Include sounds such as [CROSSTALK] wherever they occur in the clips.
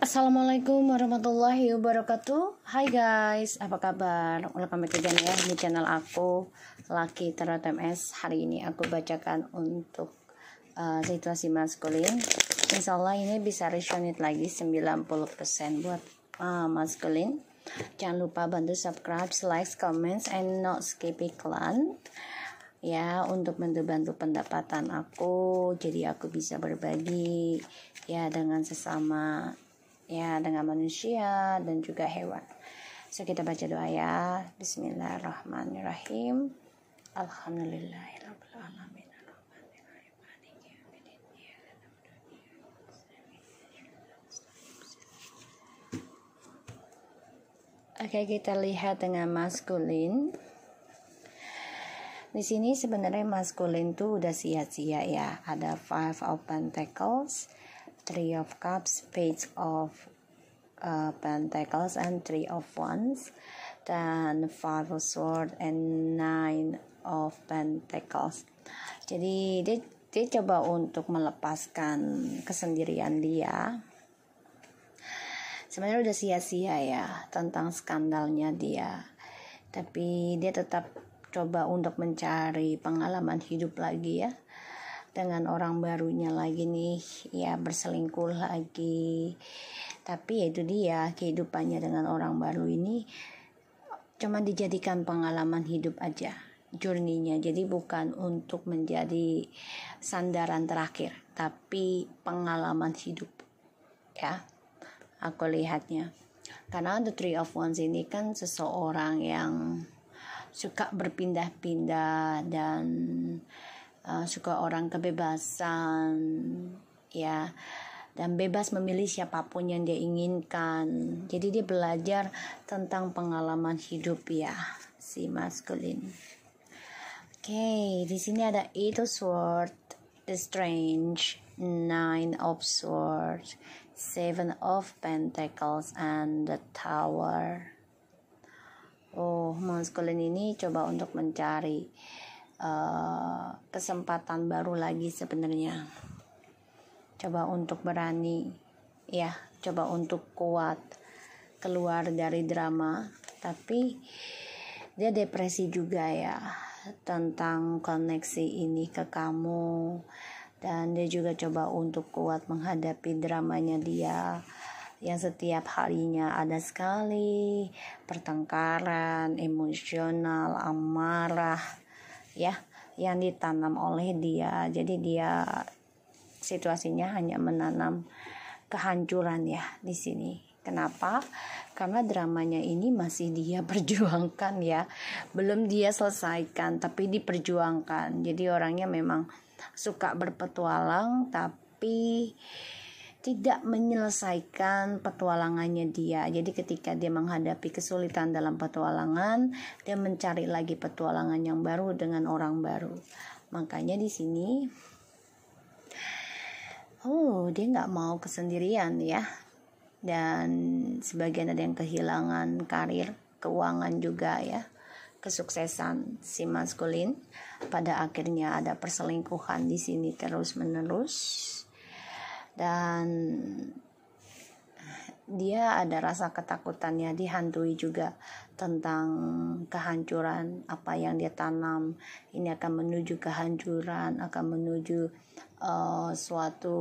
Assalamualaikum warahmatullahi wabarakatuh Hai guys, apa kabar? Welcome back again ya di channel aku Laki Tarot MS Hari ini aku bacakan untuk uh, situasi maskulin Insya Allah ini bisa resonate lagi 90% buat uh, maskulin Jangan lupa bantu subscribe, like, comment, and not skip iklan ya untuk bantu bantu pendapatan aku jadi aku bisa berbagi ya dengan sesama ya dengan manusia dan juga hewan. So kita baca doa ya. Bismillahirrahmanirrahim. Alhamdulillahirrahmanirrahim. Oke, okay, kita lihat dengan maskulin. Di sini sebenarnya maskulin tuh udah sia-sia ya. Ada five open tackles three of cups page of uh, pentacles and three of wands dan five of Swords and nine of pentacles jadi dia dia coba untuk melepaskan kesendirian dia sebenarnya udah sia-sia ya tentang skandalnya dia tapi dia tetap coba untuk mencari pengalaman hidup lagi ya dengan orang barunya lagi nih ya berselingkuh lagi tapi ya itu dia kehidupannya dengan orang baru ini cuma dijadikan pengalaman hidup aja journey-nya jadi bukan untuk menjadi sandaran terakhir tapi pengalaman hidup ya aku lihatnya karena the three of ones ini kan seseorang yang suka berpindah-pindah dan Eh, suka orang kebebasan ya dan bebas memilih siapapun yang dia inginkan jadi dia belajar tentang pengalaman hidup ya si maskulin oke di sini ada of sword the strange nine of swords seven of pentacles and the tower oh maskulin ini coba untuk mencari Eh, kesempatan baru lagi sebenarnya coba untuk berani ya coba untuk kuat keluar dari drama tapi dia depresi juga ya tentang koneksi ini ke kamu dan dia juga coba untuk kuat menghadapi dramanya dia yang setiap harinya ada sekali pertengkaran emosional amarah ya yang ditanam oleh dia jadi dia situasinya hanya menanam kehancuran ya di sini kenapa karena dramanya ini masih dia [LAUGHS] perjuangkan ya belum dia selesaikan tapi diperjuangkan jadi orangnya memang suka berpetualang tapi tidak menyelesaikan petualangannya dia. Jadi ketika dia menghadapi kesulitan dalam petualangan, dia mencari lagi petualangan yang baru dengan orang baru. Makanya di sini oh dia nggak mau kesendirian ya dan sebagian ada yang kehilangan karir keuangan juga ya kesuksesan si maskulin pada akhirnya ada perselingkuhan di sini terus menerus dan ah, dia ada rasa ketakutannya dihantui juga tentang kehancuran apa yang dia tanam ini akan menuju kehancuran akan menuju uh, suatu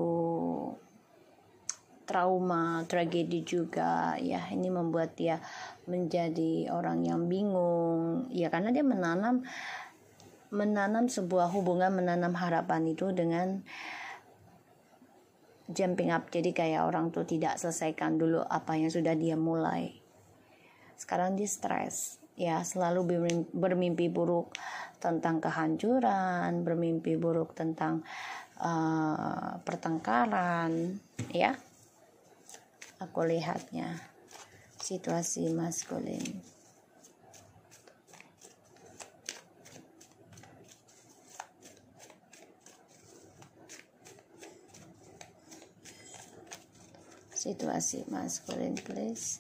trauma tragedi juga ya ini membuat dia menjadi orang yang bingung ya karena dia menanam menanam sebuah hubungan menanam harapan itu dengan uh, jumping up jadi kayak orang tuh tidak selesaikan dulu apa yang sudah dia mulai sekarang dia stres ya selalu bermimpi buruk tentang kehancuran bermimpi buruk tentang uh, pertengkaran ya aku lihatnya situasi maskulin situasi maskulin please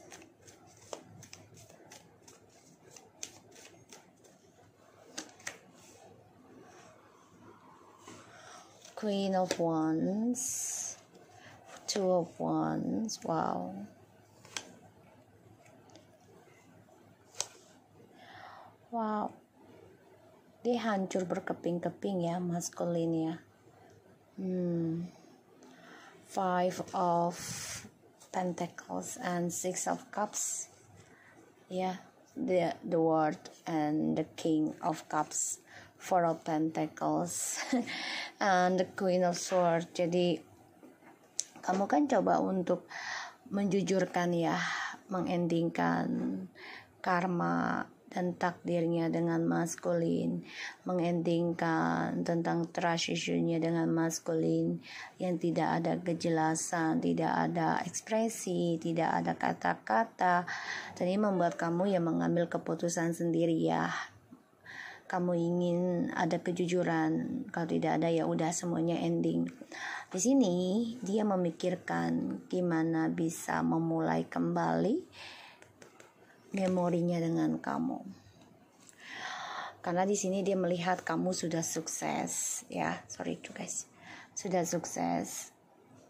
queen of wands two of wands wow wow dia hancur berkeping-keping ya maskulin ya hmm five of pentacles and six of cups yeah the the world and the king of cups four of pentacles [LAUGHS] and the queen of Swords. jadi kamu kan coba untuk menjujurkan ya mengendingkan karma dan takdirnya dengan maskulin, mengendingkan tentang trash isunya dengan maskulin yang tidak ada kejelasan, tidak ada ekspresi, tidak ada kata-kata. Jadi membuat kamu yang mengambil keputusan sendiri ya kamu ingin ada kejujuran kalau tidak ada ya udah semuanya ending di sini dia memikirkan gimana bisa memulai kembali memorinya dengan kamu. Karena di sini dia melihat kamu sudah sukses, ya. Sorry itu guys. Sudah sukses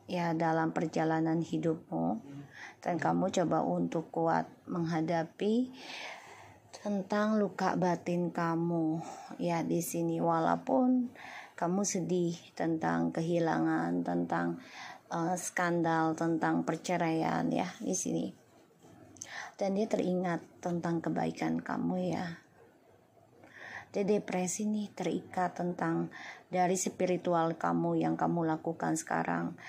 ya dalam perjalanan hidupmu dan kamu coba untuk kuat menghadapi tentang luka batin kamu ya di sini walaupun kamu sedih tentang kehilangan tentang uh, skandal tentang perceraian ya di sini dan dia teringat tentang kebaikan kamu ya dia depresi nih terikat tentang dari spiritual kamu yang kamu lakukan sekarang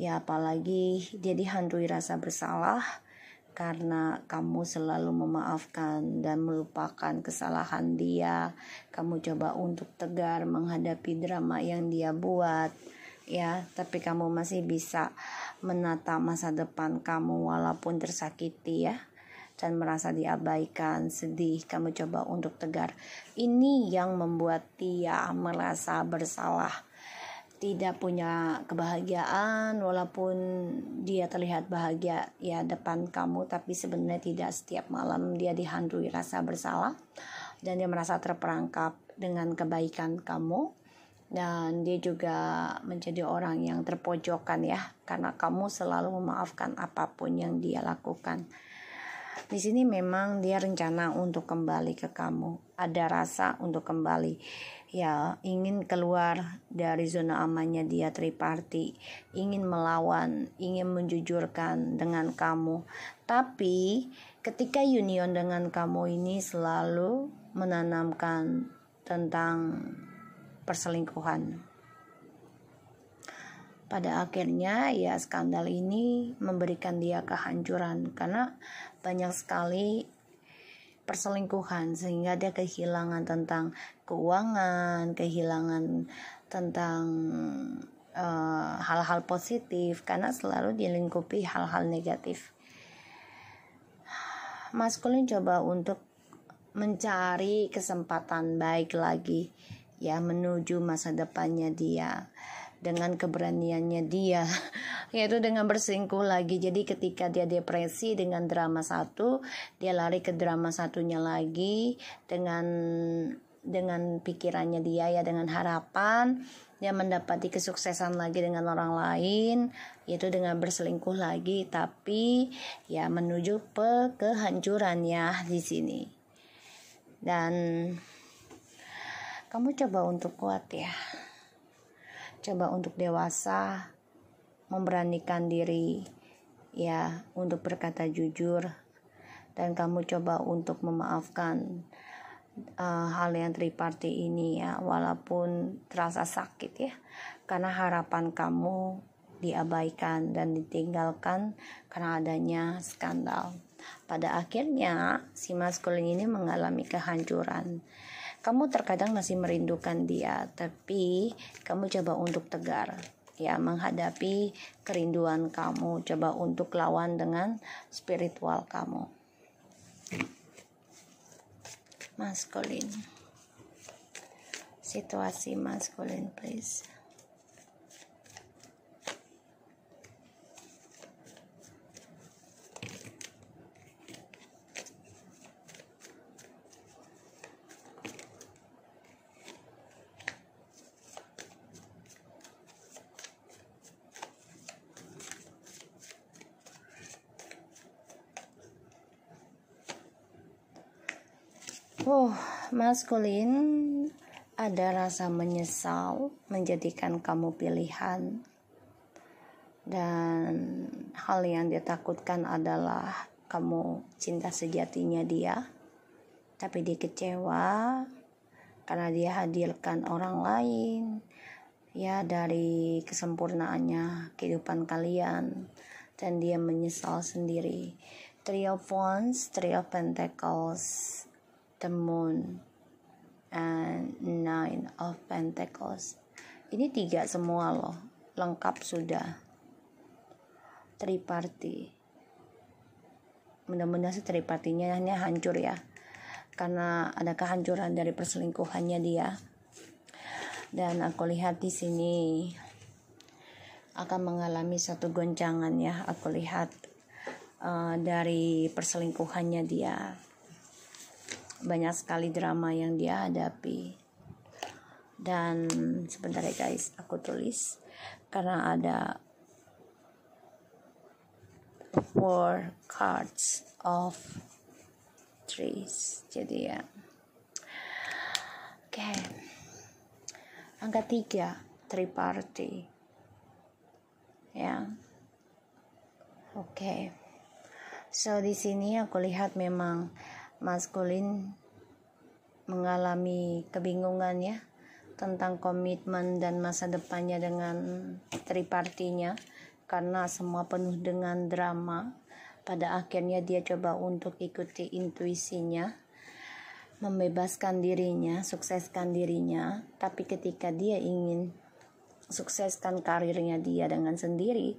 ya apalagi dia dihantui rasa bersalah karena kamu selalu memaafkan dan melupakan kesalahan dia kamu coba untuk tegar menghadapi drama yang dia buat ya tapi kamu masih bisa menata masa depan kamu walaupun tersakiti ya dan merasa diabaikan, sedih, kamu coba untuk tegar. Ini yang membuat dia merasa bersalah. Tidak punya kebahagiaan, walaupun dia terlihat bahagia ya depan kamu, tapi sebenarnya tidak setiap malam dia dihantui rasa bersalah dan dia merasa terperangkap dengan kebaikan kamu dan dia juga menjadi orang yang terpojokan ya karena kamu selalu memaafkan apapun yang dia lakukan. Di sini memang dia rencana untuk kembali ke kamu. Ada rasa untuk kembali. Ya, ingin keluar dari zona amannya dia triparti, ingin melawan, ingin menjujurkan dengan kamu. Tapi ketika union dengan kamu ini selalu menanamkan tentang perselingkuhan. Pada akhirnya ya skandal ini memberikan dia kehancuran karena banyak sekali perselingkuhan sehingga dia kehilangan tentang keuangan, kehilangan tentang eh, hal-hal uh, positif karena selalu dilingkupi hal-hal negatif. Maskulin coba untuk mencari kesempatan baik lagi ya menuju masa depannya dia dengan keberaniannya dia [LAUGHS] yaitu dengan berselingkuh lagi jadi ketika dia depresi dengan drama satu dia lari ke drama satunya lagi dengan dengan pikirannya dia ya dengan harapan dia mendapati kesuksesan lagi dengan orang lain yaitu dengan berselingkuh lagi tapi ya menuju pe kehancuran ya di sini dan kamu coba untuk kuat ya coba untuk dewasa memberanikan diri ya untuk berkata jujur dan kamu coba untuk memaafkan uh, hal yang triparti ini ya walaupun terasa sakit ya karena harapan kamu diabaikan dan ditinggalkan karena adanya skandal. Pada akhirnya, si maskulin ini mengalami kehancuran kamu terkadang masih merindukan dia, tapi kamu coba untuk tegar ya menghadapi kerinduan kamu, coba untuk lawan dengan spiritual kamu. Maskulin. Situasi maskulin please. maskulin ada rasa menyesal menjadikan kamu pilihan dan hal yang ditakutkan adalah kamu cinta sejatinya dia tapi dia kecewa karena dia hadirkan orang lain ya dari kesempurnaannya kehidupan kalian dan dia menyesal sendiri three of wands three of pentacles the moon and nine of pentacles ini tiga semua loh lengkap sudah triparty mudah-mudahan sih tripartinya hanya hancur ya karena ada kehancuran dari perselingkuhannya dia dan aku lihat di sini akan mengalami satu goncangan ya aku lihat uh, dari perselingkuhannya dia banyak sekali drama yang dia hadapi dan sebentar ya guys aku tulis karena ada four cards of trees jadi ya oke okay. angka tiga three party ya oke okay. so di sini aku lihat memang maskulin mengalami kebingungan ya tentang komitmen dan masa depannya dengan tripartinya karena semua penuh dengan drama pada akhirnya dia coba untuk ikuti intuisinya membebaskan dirinya sukseskan dirinya tapi ketika dia ingin sukseskan karirnya dia dengan sendiri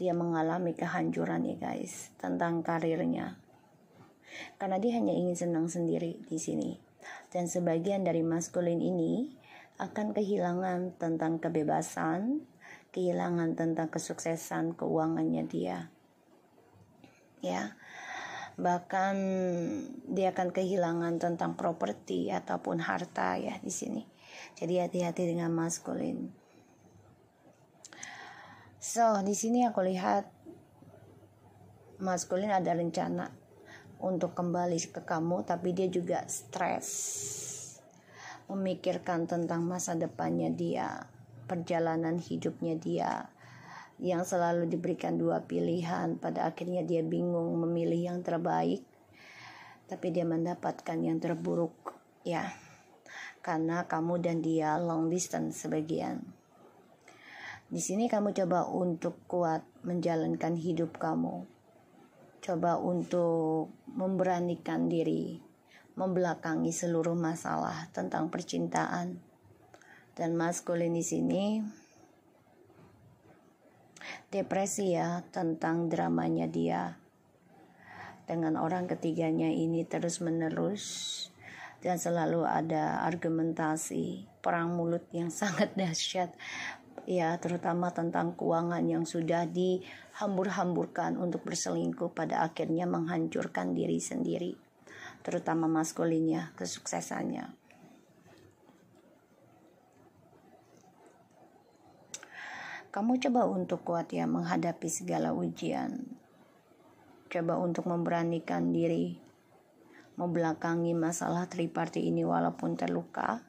dia mengalami kehancuran ya guys tentang karirnya karena dia hanya ingin senang sendiri di sini. Dan sebagian dari maskulin ini akan kehilangan tentang kebebasan, kehilangan tentang kesuksesan keuangannya dia. Ya. Bahkan dia akan kehilangan tentang properti ataupun harta ya di sini. Jadi hati-hati dengan maskulin. So, di sini aku lihat maskulin ada rencana untuk kembali ke kamu, tapi dia juga stres memikirkan tentang masa depannya dia, perjalanan hidupnya dia yang selalu diberikan dua pilihan, pada akhirnya dia bingung memilih yang terbaik, tapi dia mendapatkan yang terburuk, ya. Karena kamu dan dia long distance sebagian. Di sini kamu coba untuk kuat menjalankan hidup kamu coba untuk memberanikan diri membelakangi seluruh masalah tentang percintaan dan maskulin di sini depresi ya tentang dramanya dia dengan orang ketiganya ini terus menerus dan selalu ada argumentasi perang mulut yang [LAUGHS] sangat dahsyat ya terutama tentang keuangan yang sudah dihambur-hamburkan untuk berselingkuh pada akhirnya menghancurkan diri sendiri terutama maskulinnya kesuksesannya kamu coba untuk kuat ya menghadapi segala ujian coba untuk memberanikan diri membelakangi masalah triparti ini walaupun terluka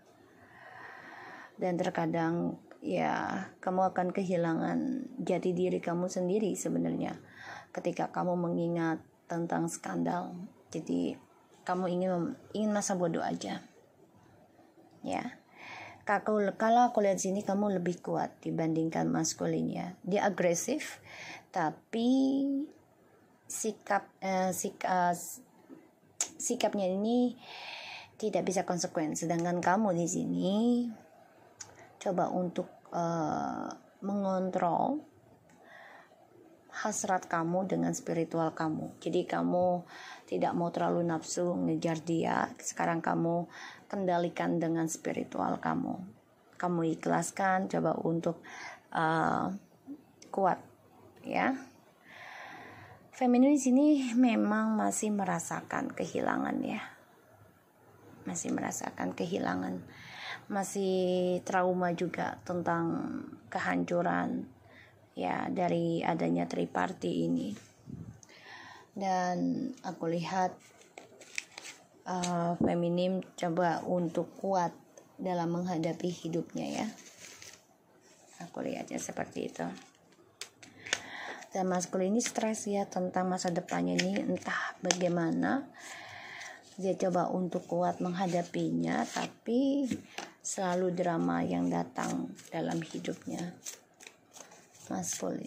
dan terkadang ya kamu akan kehilangan jati diri kamu sendiri sebenarnya ketika kamu mengingat tentang skandal jadi kamu ingin ingin masa bodoh aja ya kalau kalau aku lihat sini kamu lebih kuat dibandingkan maskulinnya dia agresif tapi sikap eh, eh sikapnya ini tidak bisa konsekuen sedangkan kamu di sini coba untuk Eh, mengontrol hasrat kamu dengan spiritual kamu. Jadi kamu tidak mau terlalu nafsu ngejar dia. Sekarang kamu kendalikan dengan spiritual kamu. Kamu ikhlaskan, coba untuk uh, kuat, ya. Feminin di sini memang masih merasakan kehilangan ya, masih merasakan kehilangan masih trauma juga tentang kehancuran ya dari adanya triparti ini dan aku lihat uh, feminim coba untuk kuat dalam menghadapi hidupnya ya aku lihatnya seperti itu dan maskul ini stres ya tentang masa depannya ini entah bagaimana dia coba untuk kuat menghadapinya tapi selalu drama yang datang dalam hidupnya. Mas Poli.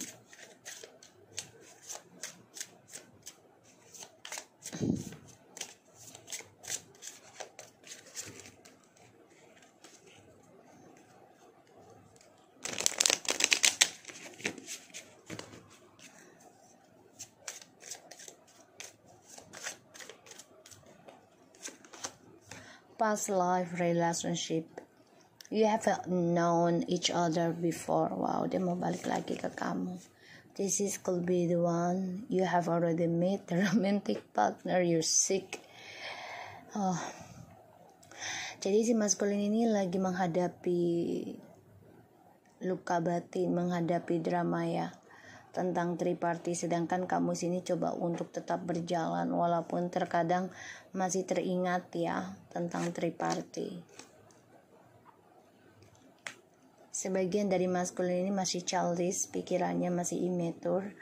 past life relationship You have known each other before. Wow, dia mau balik lagi ke kamu. This is could be the one you have already met the romantic partner you seek. Oh. Jadi si maskulin ini lagi menghadapi luka batin, menghadapi drama ya tentang triparty sedangkan kamu sini coba untuk tetap berjalan walaupun terkadang masih teringat ya tentang triparty. Sebagian dari maskulin ini masih childish, pikirannya masih immature,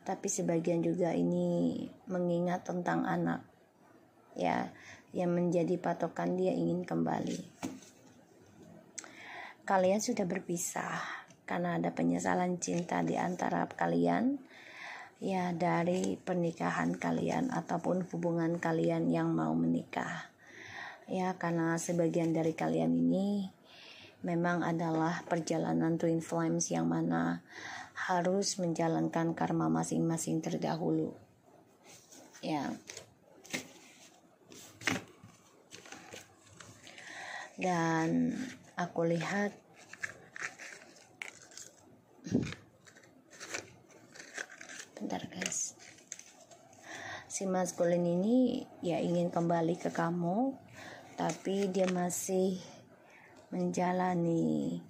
tapi sebagian juga ini mengingat tentang anak. Ya, yang menjadi patokan dia ingin kembali. Kalian sudah berpisah karena ada penyesalan cinta di antara kalian ya dari pernikahan kalian ataupun hubungan kalian yang mau menikah ya karena sebagian dari kalian ini memang adalah perjalanan twin flames yang mana harus menjalankan karma masing-masing terdahulu. Ya. Dan aku lihat bentar guys. Si maskulin ini ya ingin kembali ke kamu tapi dia masih menjalani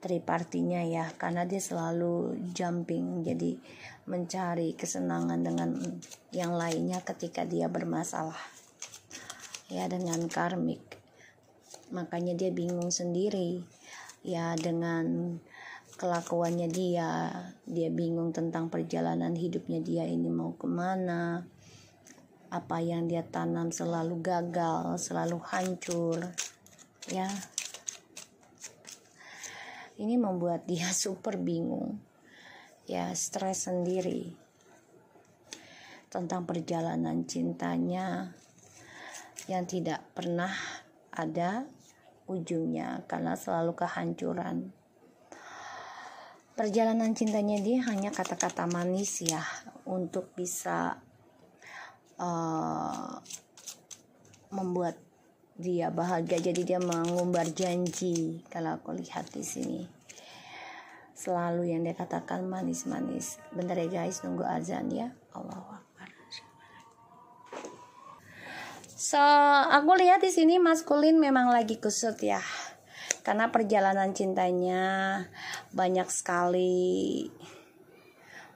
tripartinya ya karena dia selalu jumping jadi mencari kesenangan dengan yang lainnya ketika dia bermasalah ya dengan karmik makanya dia bingung sendiri ya dengan kelakuannya dia dia bingung tentang perjalanan hidupnya dia ini mau kemana apa yang dia tanam selalu gagal selalu hancur ya ini membuat dia [LAUGHS] super bingung ya stres sendiri tentang perjalanan cintanya yang tidak pernah ada ujungnya karena selalu kehancuran perjalanan cintanya dia hanya kata-kata manis ya untuk bisa uh, membuat dia bahagia jadi dia mengumbar janji kalau aku lihat di sini selalu yang dia katakan manis-manis bentar ya guys nunggu azan ya Allah Akbar so aku lihat di sini maskulin memang lagi kusut ya karena perjalanan cintanya banyak sekali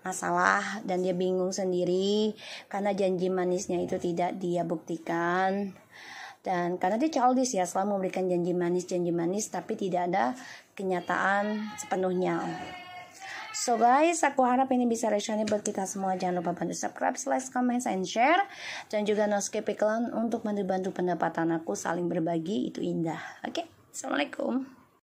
masalah dan dia bingung sendiri karena janji manisnya itu tidak dia buktikan dan karena dia childish ya selalu memberikan janji manis janji manis tapi tidak ada kenyataan sepenuhnya so guys aku harap ini bisa resonan buat kita semua jangan lupa bantu subscribe like comment and share dan juga no skip iklan untuk membantu pendapatan aku saling berbagi itu indah oke okay? assalamualaikum